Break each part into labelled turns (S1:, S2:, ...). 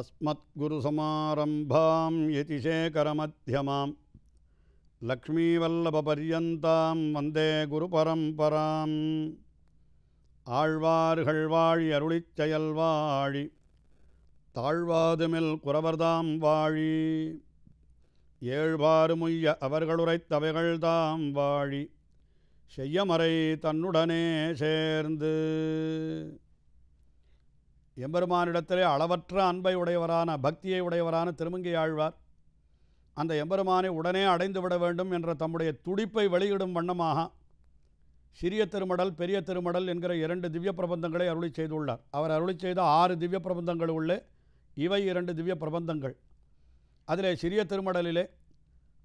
S1: அஸ்மத்குருசமாரம்பாம் यतिशेखरमध्यमां லக்ஷ்மீவல்லபபரியந்தாம் வந்தே குருபரம்பராம் ஆழ்வார்கள் வாழி அருளிச் செயல்வாழி தாழ்வாதுமில் குறவர்தாம் வாழி முய்ய அவர்களுரைத்தவைகள்தாம் வாழி செய்யமறை தன்னுடனே சேர்ந்து எம்பெருமானிடத்திலே அளவற்ற அன்பை உடையவரான பக்தியை உடையவரான திருமங்கை ஆழ்வார் அந்த எம்பெருமானை உடனே அடைந்து விட வேண்டும் என்ற தம்முடைய துடிப்பை வெளியிடும் வண்ணமாக சிறிய திருமடல் பெரிய திருமடல் என்கிற இரண்டு திவ்ய பிரபந்தங்களை அருளி செய்துள்ளார் அவர் அருளி செய்த ஆறு திவ்ய பிரபந்தங்கள் உள்ளே இவை இரண்டு திவ்ய பிரபந்தங்கள் அதிலே சிறிய திருமடலிலே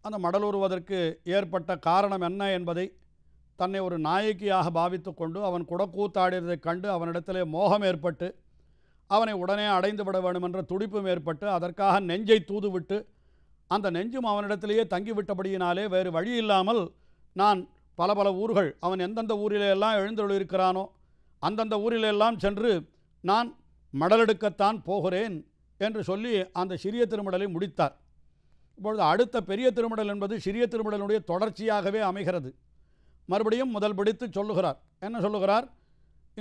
S1: அந்த உருவதற்கு ஏற்பட்ட காரணம் என்ன என்பதை தன்னை ஒரு நாயக்கியாக பாவித்து கொண்டு அவன் குடக்கூத்தாடியதைக் கண்டு அவனிடத்திலே மோகம் ஏற்பட்டு அவனை உடனே அடைந்து விட என்ற துடிப்பும் ஏற்பட்டு அதற்காக நெஞ்சை தூதுவிட்டு அந்த நெஞ்சும் அவனிடத்திலேயே தங்கிவிட்டபடியினாலே வேறு வழி இல்லாமல் நான் பல பல ஊர்கள் அவன் எந்தெந்த ஊரிலெல்லாம் எழுந்தொழிருக்கிறானோ அந்தந்த ஊரிலெல்லாம் சென்று நான் மடலெடுக்கத்தான் போகிறேன் என்று சொல்லி அந்த சிறிய திருமடலை முடித்தார் இப்பொழுது அடுத்த பெரிய திருமடல் என்பது சிறிய திருமடலுடைய தொடர்ச்சியாகவே அமைகிறது மறுபடியும் முதல் பிடித்து சொல்லுகிறார் என்ன சொல்லுகிறார்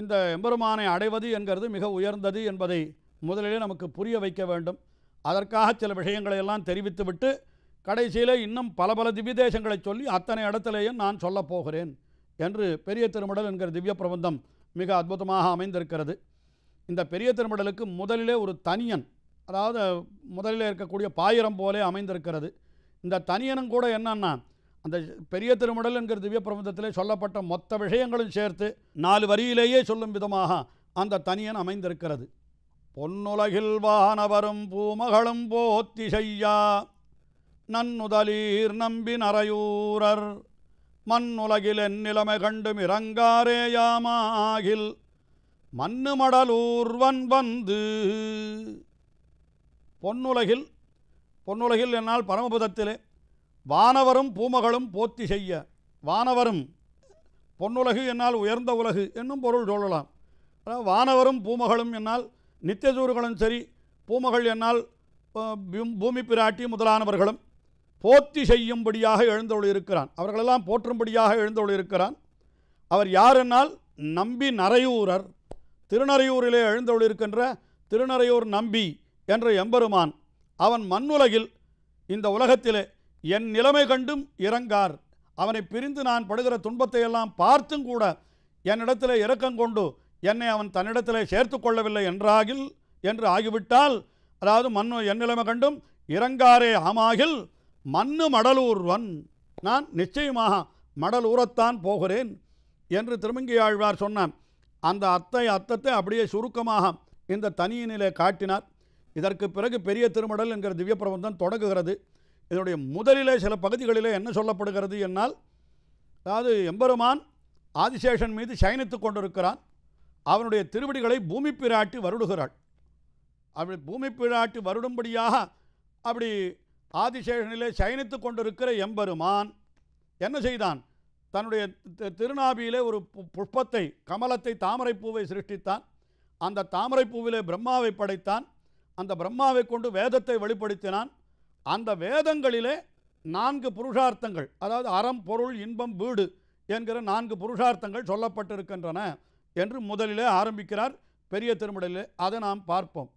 S1: இந்த எம்பெருமானை அடைவது என்கிறது மிக உயர்ந்தது என்பதை முதலிலே நமக்கு புரிய வைக்க வேண்டும் அதற்காக சில விஷயங்களை எல்லாம் தெரிவித்துவிட்டு கடைசியில் இன்னும் பல பல திவ்யதேசங்களை சொல்லி அத்தனை இடத்திலேயும் நான் சொல்லப் போகிறேன் என்று பெரிய திருமடல் என்கிற திவ்ய பிரபந்தம் மிக அற்புதமாக அமைந்திருக்கிறது இந்த பெரிய திருமடலுக்கு முதலிலே ஒரு தனியன் அதாவது முதலில் இருக்கக்கூடிய பாயிரம் போலே அமைந்திருக்கிறது இந்த தனியனும் கூட என்னன்னா அந்த பெரிய திருமடல் என்கிற திவ்ய பிரபந்தத்தில் சொல்லப்பட்ட மொத்த விஷயங்களும் சேர்த்து நாலு வரியிலேயே சொல்லும் விதமாக அந்த தனியன் அமைந்திருக்கிறது பொன்னுலகில் வானவரும் பூமகளும் போத்தி செய்யா நன்னுதலீர் நம்பி நரையூரர் மண்ணுலகில் என் நிலைமை கண்டும் இறங்காரேயாமாகில் மண்ணு மடலூர்வன் வந்து பொன்னுலகில் பொன்னுலகில் என்னால் பரமபுதத்திலே வானவரும் பூமகளும் போத்தி செய்ய வானவரும் பொன்னுலகு என்னால் உயர்ந்த உலகு என்னும் பொருள் சொல்லலாம் அதாவது வானவரும் பூமகளும் என்னால் நித்தியசூர்களும் சரி பூமகள் என்னால் பூமி பிராட்டி முதலானவர்களும் போத்தி செய்யும்படியாக இருக்கிறான் அவர்களெல்லாம் போற்றும்படியாக இருக்கிறான் அவர் யார் என்னால் நம்பி நரையூரர் திருநறையூரிலே இருக்கின்ற திருநறையூர் நம்பி என்ற எம்பெருமான் அவன் மண்ணுலகில் இந்த உலகத்திலே என் நிலைமை கண்டும் இறங்கார் அவனை பிரிந்து நான் படுகிற துன்பத்தை எல்லாம் பார்த்தும் கூட என்னிடத்தில் இறக்கம் கொண்டு என்னை அவன் தன்னிடத்திலே சேர்த்து கொள்ளவில்லை என்றாகில் என்று ஆகிவிட்டால் அதாவது மண்ணு என் நிலைமை கண்டும் இறங்காரே ஆமாகில் மண்ணு மடலூர்வன் நான் நிச்சயமாக மடலூரத்தான் போகிறேன் என்று ஆழ்வார் சொன்னான் அந்த அத்தை அர்த்தத்தை அப்படியே சுருக்கமாக இந்த தனியினிலே காட்டினார் இதற்கு பிறகு பெரிய திருமடல் என்கிற திவ்ய பிரபந்தம் தொடங்குகிறது இதனுடைய முதலிலே சில பகுதிகளிலே என்ன சொல்லப்படுகிறது என்னால் அதாவது எம்பெருமான் ஆதிசேஷன் மீது சயனித்து கொண்டிருக்கிறான் அவனுடைய திருவடிகளை பூமி பிராட்டி வருடுகிறாள் அப்படி பூமி பிராட்டி வருடும்படியாக அப்படி ஆதிசேஷனிலே சயனித்து கொண்டிருக்கிற எம்பெருமான் என்ன செய்தான் தன்னுடைய திருநாபியிலே ஒரு புஷ்பத்தை கமலத்தை தாமரை பூவை சிருஷ்டித்தான் அந்த தாமரை பூவிலே பிரம்மாவை படைத்தான் அந்த பிரம்மாவை கொண்டு வேதத்தை வெளிப்படுத்தினான் அந்த வேதங்களிலே நான்கு புருஷார்த்தங்கள் அதாவது அறம் பொருள் இன்பம் வீடு என்கிற நான்கு புருஷார்த்தங்கள் சொல்லப்பட்டிருக்கின்றன என்று முதலிலே ஆரம்பிக்கிறார் பெரிய திருமடலிலே அதை நாம் பார்ப்போம்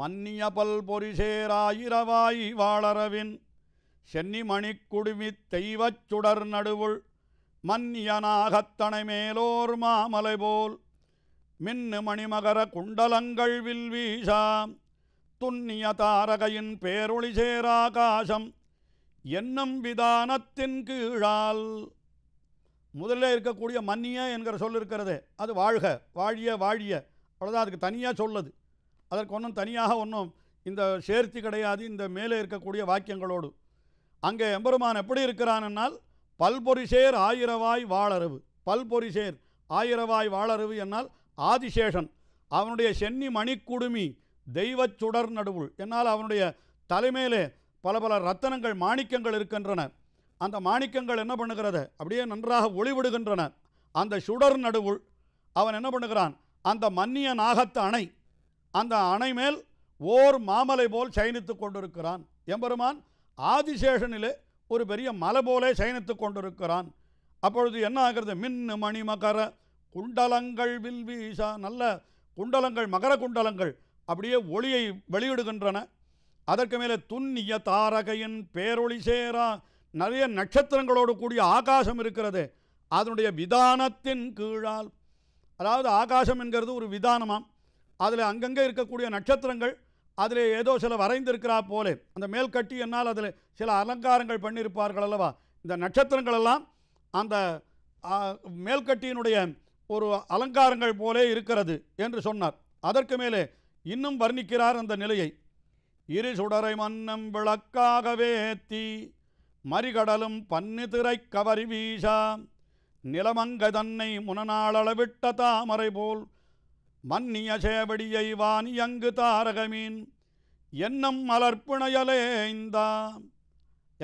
S1: மன்னிய பல் பொறிசேராயிரவாய் வாளரவின் சென்னி குடுமி தெய்வச் சுடர் நடுவுள் மன்னியனாகத்தனை மேலோர் மாமலை போல் மின்னு மணிமகர குண்டலங்கள் வில் வீசாம் துண்ணிய தாரகையின் பேரொளி சேராகாசம் என்னும் விதானத்தின் கீழால் முதல்ல இருக்கக்கூடிய மன்னிய என்கிற சொல் இருக்கிறது அது வாழ்க வாழிய வாழிய அவ்வளோதான் அதுக்கு தனியாக சொல்லுது அதற்கு ஒன்றும் தனியாக ஒன்றும் இந்த சேர்த்தி கிடையாது இந்த மேலே இருக்கக்கூடிய வாக்கியங்களோடு அங்கே எம்பெருமான் எப்படி இருக்கிறான்னால் பல்பொரிசேர் ஆயிரவாய் வாழறவு பல்பொரிசேர் ஆயிரவாய் வாழறவு என்னால் ஆதிசேஷன் அவனுடைய சென்னி மணிக்குடுமி தெய்வச் சுடர் நடுவுள் என்னால் அவனுடைய தலைமையிலே பல பல ரத்தனங்கள் மாணிக்கங்கள் இருக்கின்றன அந்த மாணிக்கங்கள் என்ன பண்ணுகிறது அப்படியே நன்றாக ஒளிவிடுகின்றன அந்த சுடர் நடுவுள் அவன் என்ன பண்ணுகிறான் அந்த மன்னிய நாகத்து அணை அந்த அணை மேல் ஓர் மாமலை போல் சயனித்து கொண்டிருக்கிறான் எம்பெருமான் ஆதிசேஷனிலே ஒரு பெரிய மலை போலே சயனித்து கொண்டிருக்கிறான் அப்பொழுது என்ன ஆகிறது மின்னு மணிமகர குண்டலங்கள் வில்வீசா நல்ல குண்டலங்கள் மகர குண்டலங்கள் அப்படியே ஒளியை வெளியிடுகின்றன அதற்கு மேலே துன்னிய தாரகையின் பேரொளி சேரா நிறைய நட்சத்திரங்களோடு கூடிய ஆகாசம் இருக்கிறது அதனுடைய விதானத்தின் கீழால் அதாவது ஆகாசம் என்கிறது ஒரு விதானமாம் அதில் அங்கங்கே இருக்கக்கூடிய நட்சத்திரங்கள் அதில் ஏதோ சில வரைந்திருக்கிறா போலே அந்த மேல்கட்டி என்னால் அதில் சில அலங்காரங்கள் பண்ணியிருப்பார்கள் அல்லவா இந்த நட்சத்திரங்கள் எல்லாம் அந்த மேல்கட்டியினுடைய ஒரு அலங்காரங்கள் போலே இருக்கிறது என்று சொன்னார் அதற்கு மேலே இன்னும் வர்ணிக்கிறார் அந்த நிலையை இரு சுடரை மன்னம் விளக்காக வேத்தி மறிகடலும் பன்னு திரை கவரி வீசா நிலமங்க தன்னை முனநாளவிட்ட தாமரை போல் மன்னிய சேவடியை அங்கு தாரகமீன் என்னம் மலர்ப்புணையலேந்தா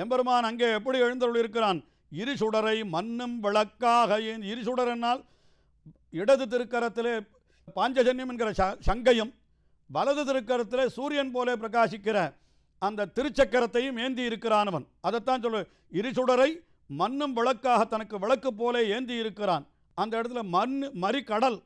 S1: எம்பெருமான் அங்கே எப்படி எழுந்தருளிருக்கிறான் இரு சுடரை மன்னும் விளக்காக இரு சுடர் இடது திருக்கரத்திலே பாஞ்சஜன்யம் என்கிற சங்கையும் வலது திருக்கரத்தில் சூரியன் போல பிரகாசிக்கிற அந்த திருச்சக்கரத்தையும் ஏந்தி இருக்கிறானவன் அதைத்தான் சொல்லு இருசுடரை மண்ணும் விளக்காக தனக்கு விளக்கு போல ஏந்தி இருக்கிறான் அந்த இடத்துல மண் மறிக்கடல்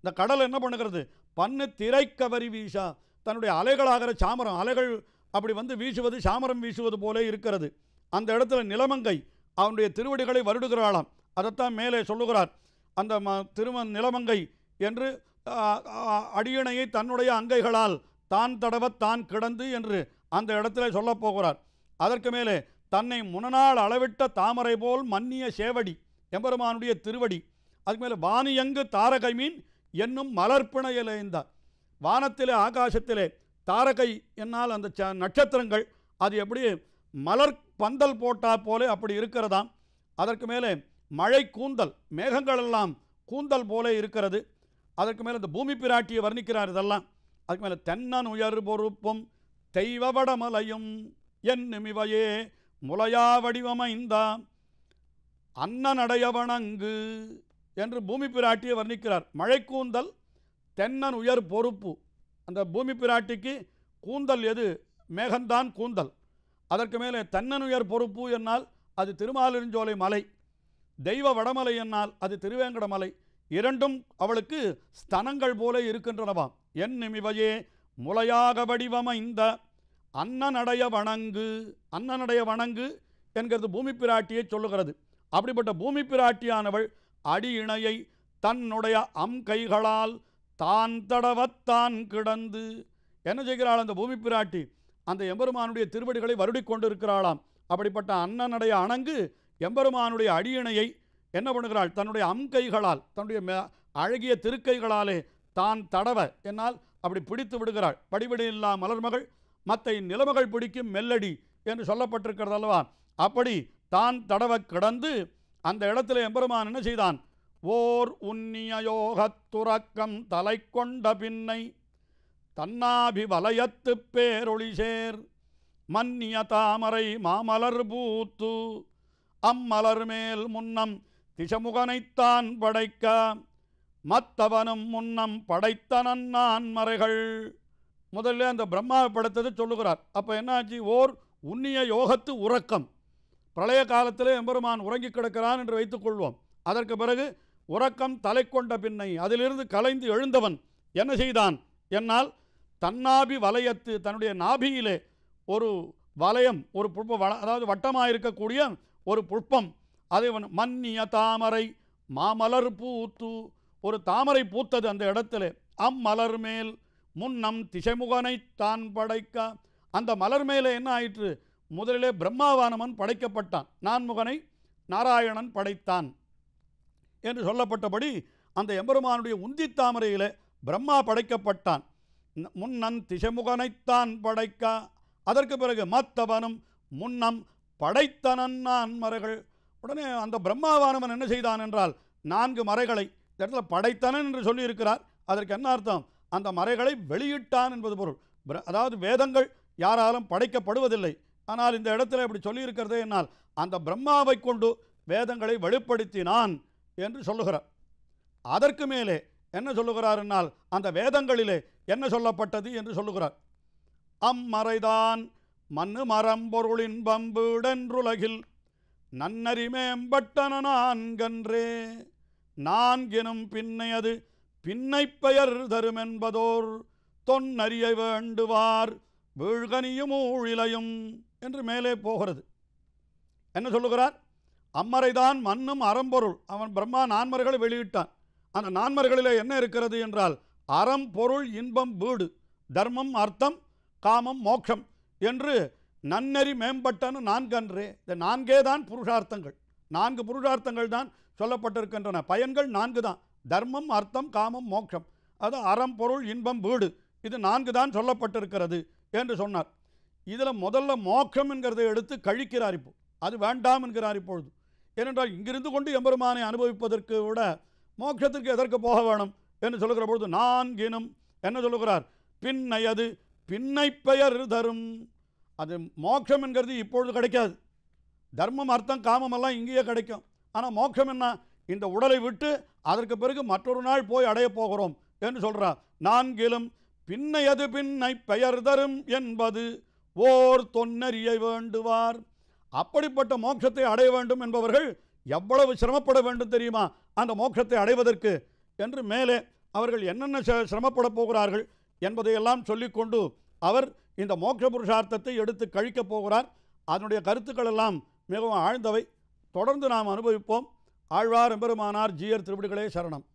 S1: இந்த கடல் என்ன பண்ணுகிறது பண்ணு திரைக்கவரி வீசா தன்னுடைய அலைகளாகிற சாமரம் அலைகள் அப்படி வந்து வீசுவது சாமரம் வீசுவது போலே இருக்கிறது அந்த இடத்துல நிலமங்கை அவனுடைய திருவடிகளை வருடுகிறாளாம் அதைத்தான் மேலே சொல்லுகிறார் அந்த ம திருமண் நிலமங்கை என்று அடியணையை தன்னுடைய அங்கைகளால் தான் தடவ தான் கிடந்து என்று அந்த இடத்துல சொல்லப்போகிறார் போகிறார் அதற்கு மேலே தன்னை முனநாள் அளவிட்ட தாமரை போல் மன்னிய சேவடி எம்பெருமானுடைய திருவடி அதுக்கு மேலே வானியங்கு தாரகை மீன் என்னும் மலர்ப்பிணையில் இருந்தார் வானத்திலே ஆகாசத்திலே தாரகை என்னால் அந்த ச நட்சத்திரங்கள் அது எப்படி மலர் பந்தல் போட்டா போலே அப்படி இருக்கிறதாம் அதற்கு மேலே மழை கூந்தல் மேகங்களெல்லாம் கூந்தல் போல இருக்கிறது அதற்கு மேலே இந்த பூமி பிராட்டியை வர்ணிக்கிறார் இதெல்லாம் அதுக்கு மேலே தென்னன் உயர் பொறுப்பும் வடமலையும் என் இவையே முலையா வடிவமைந்தாம் அன்னநடையவணங்கு என்று பூமி பிராட்டியை வர்ணிக்கிறார் கூந்தல் தென்னன் உயர் பொறுப்பு அந்த பூமி பிராட்டிக்கு கூந்தல் எது மேகந்தான் கூந்தல் அதற்கு மேலே தென்னன் உயர் பொறுப்பு என்னால் அது திருமாலிருஞ்சோலை மலை தெய்வ வடமலை என்னால் அது திருவேங்கட மலை இரண்டும் அவளுக்கு ஸ்தனங்கள் போல இருக்கின்றனவாம் என் நிமிவையே முளையாக வடிவமைந்த அன்னநடைய வணங்கு அன்னநடைய வணங்கு என்கிறது பூமி பிராட்டியை சொல்லுகிறது அப்படிப்பட்ட பூமி பிராட்டியானவள் அடி இணையை தன்னுடைய அம் கைகளால் தான் தடவத்தான் கிடந்து என்ன செய்கிறாள் அந்த பூமி பிராட்டி அந்த எம்பெருமானுடைய திருவடிகளை வருடிக் கொண்டிருக்கிறாளாம் அப்படிப்பட்ட அன்னநடைய அணங்கு எம்பெருமானுடைய அடியிணையை என்ன பண்ணுகிறாள் தன்னுடைய அம்கைகளால் தன்னுடைய அழகிய திருக்கைகளாலே தான் தடவ என்னால் அப்படி பிடித்து விடுகிறாள் படிவிடு இல்லா மலர்மகள் மத்தை நிலமகள் பிடிக்கும் மெல்லடி என்று சொல்லப்பட்டிருக்கிறது அல்லவா அப்படி தான் தடவ கிடந்து அந்த இடத்துல எம்பெருமான் என்ன செய்தான் ஓர் துறக்கம் தலை கொண்ட பின்னை தன்னாபி வலயத்து சேர் மன்னிய தாமரை மாமலர் பூத்து அம்மலர் மேல் முன்னம் திஷமுகனைத்தான் படைக்க மத்தவனும் முன்னம் படைத்தனன் மறைகள் முதல்ல அந்த பிரம்மாவை படைத்தது சொல்லுகிறார் அப்போ என்னாச்சு ஓர் உன்னிய யோகத்து உறக்கம் பிரளய காலத்தில் எம்பெருமான் உறங்கி கிடக்கிறான் என்று வைத்துக்கொள்வோம் அதற்கு பிறகு உறக்கம் தலை கொண்ட பின்னை அதிலிருந்து கலைந்து எழுந்தவன் என்ன செய்தான் என்னால் தன்னாபி வலயத்து தன்னுடைய நாபியிலே ஒரு வலயம் ஒரு புட்ப வள அதாவது வட்டமாக இருக்கக்கூடிய ஒரு புட்பம் அதை மன்னிய தாமரை மாமலர் பூத்து ஒரு தாமரை பூத்தது அந்த இடத்துல அம்மலர் மேல் முன்னம் திசைமுகனை தான் படைக்க அந்த மலர் மேலே என்ன ஆயிற்று முதலிலே பிரம்மாவானவன் படைக்கப்பட்டான் நான்முகனை நாராயணன் படைத்தான் என்று சொல்லப்பட்டபடி அந்த எம்பெருமானுடைய உந்தி தாமரையில் பிரம்மா படைக்கப்பட்டான் முன்னன் திசைமுகனைத்தான் படைக்க அதற்கு பிறகு மத்தவனும் முன்னம் படைத்தனன் நான் உடனே அந்த பிரம்மாவானவன் என்ன செய்தான் என்றால் நான்கு மறைகளை இந்த இடத்துல படைத்தனன் என்று சொல்லியிருக்கிறார் அதற்கு என்ன அர்த்தம் அந்த மறைகளை வெளியிட்டான் என்பது பொருள் அதாவது வேதங்கள் யாராலும் படைக்கப்படுவதில்லை ஆனால் இந்த இடத்துல இப்படி சொல்லியிருக்கிறதே என்னால் அந்த பிரம்மாவை கொண்டு வேதங்களை வெளிப்படுத்தினான் என்று சொல்லுகிறார் அதற்கு மேலே என்ன சொல்லுகிறார் என்னால் அந்த வேதங்களிலே என்ன சொல்லப்பட்டது என்று சொல்லுகிறார் அம்மறைதான் மண்ணு பொருளின் பம்புடன்றுலகில் மேம்பட்டன நான்கன்றே நான்கெனும் பின்னை அது பின்னை பெயர் தருமென்பதோர் தொன்னறிய வேண்டுவார் வீழ்கனியும் ஊழிலையும் என்று மேலே போகிறது என்ன சொல்லுகிறார் அம்மரைதான் மண்ணும் அறம்பொருள் அவன் பிரம்மா நான்மர்களை வெளியிட்டான் அந்த நான்மர்களில் என்ன இருக்கிறது என்றால் அறம் பொருள் இன்பம் வீடு தர்மம் அர்த்தம் காமம் மோட்சம் என்று நன்னறி மேம்பட்டன்னு நான்கன்றே இந்த நான்கே தான் புருஷார்த்தங்கள் நான்கு புருஷார்த்தங்கள் தான் சொல்லப்பட்டிருக்கின்றன பயன்கள் நான்கு தான் தர்மம் அர்த்தம் காமம் மோட்சம் அது அறம் பொருள் இன்பம் வீடு இது நான்கு தான் சொல்லப்பட்டிருக்கிறது என்று சொன்னார் இதில் முதல்ல மோட்சம் என்கிறதை எடுத்து கழிக்கிறார் இப்போ அது வேண்டாம் என்கிறார் இப்பொழுது ஏனென்றால் இங்கிருந்து கொண்டு எம்பெருமானை அனுபவிப்பதற்கு விட மோட்சத்திற்கு எதற்கு போக வேணும் என்று சொல்லுகிற பொழுது நான்கினும் என்ன சொல்லுகிறார் பின்னையது பின்னை பெயர் தரும் அது மோட்சம் என்கிறது இப்பொழுது கிடைக்காது தர்மம் அர்த்தம் காமமெல்லாம் இங்கேயே கிடைக்கும் ஆனால் மோட்சம் என்ன இந்த உடலை விட்டு அதற்கு பிறகு மற்றொரு நாள் போய் அடைய போகிறோம் என்று சொல்கிறார் நான்கிலும் பின்னையது பின்னை பெயர் தரும் என்பது ஓர் தொன்னறிய வேண்டுவார் அப்படிப்பட்ட மோட்சத்தை அடைய வேண்டும் என்பவர்கள் எவ்வளவு சிரமப்பட வேண்டும் தெரியுமா அந்த மோட்சத்தை அடைவதற்கு என்று மேலே அவர்கள் என்னென்ன சிரமப்பட போகிறார்கள் என்பதையெல்லாம் சொல்லிக்கொண்டு அவர் இந்த மோட்ச புருஷார்த்தத்தை எடுத்து கழிக்கப் போகிறார் அதனுடைய கருத்துக்கள் எல்லாம் மிகவும் ஆழ்ந்தவை தொடர்ந்து நாம் அனுபவிப்போம் ஆழ்வார் எம்பெருமானார் ஜீயர் திருவிடுகளே சரணம்